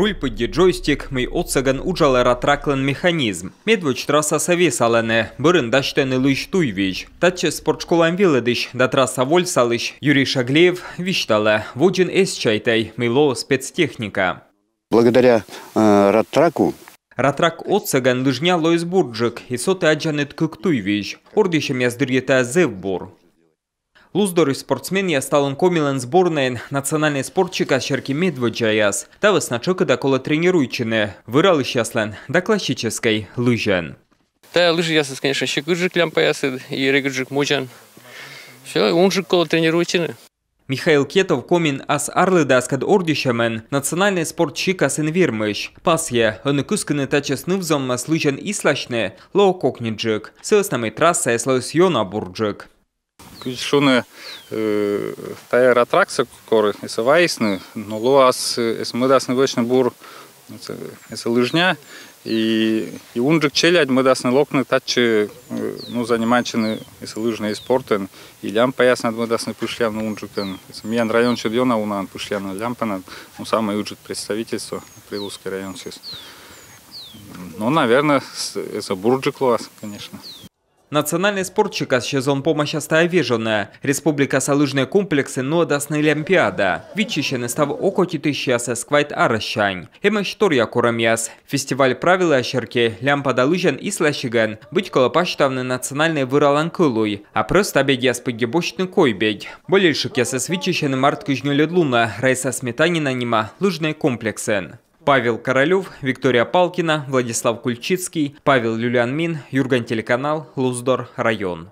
rulpid ja joystick mei otsagan ujalera traklen mechanizm. Medvoč trasa savisalene, bărin daștene lâș tuiviș. Tace sportșcolan vilădiș, da trasa volsaliș, Юрий Шаглеев, Виштала, Вудин Эсчайтай, Мило, спецтехника. Благодаря э, Ратраку Ратрак отсаган лыжня Лойсбурджик и соты аджанет кыктуйвич. Ордище мяздырьета зевбур. Луздори спортсменја Сталон Комилен зборнен национальный спортчика Шерки Медводжаяс. Тавас начока докола тренируйчене. Вырал исчаслен до классической лыжен. Та лыжи ясас, конечно, еще гыржик лямпаясы и регыржик мучан. Все, он же кола тренируйчене. Михаил Кетов комин ас арлыдас кад ордишемен национальный спорт чик ас инвирмыш. Пасье, он и кусканы тачес нывзом слышен ислачне лоу кокниджик. Сылснамый трасса эслэс йона бурджик. Küll täier atraksa kor ja see vaisne, no loas ja see mõõdas nii võtsin puur, ja see lõžnja, И, и унджик челядь мы даст на локны тачи, ну, занимайчины, если лыжные спорты, и лям поясно мы даст на пышлян на унджик. Мен район Чедьона у нас пышлян на лямпана, ну, самый уджит представительство, Прилузский район сейчас. Ну, наверное, это бурджик луаз, конечно. Национальный спорт чека сезон помощь стаявежона. Республика салыжные комплексы ноодасны олимпиада. Вичищены став окоти тысячаса сквайт аращань. Эма штор якурамяс. Фестиваль правила ощерки лямпа лыжен и слащиган. Быть колопаштавны национальный выралан кылуй. А просто обегя спагибочный койбег. Болельшик ясас вичищены март кыжнюледлуна. Райса сметанина нима лужные комплексы. Павел Королев, Виктория Палкина, Владислав Кульчицкий, Павел Люлянмин, Юрган Телеканал, Луздор, Район.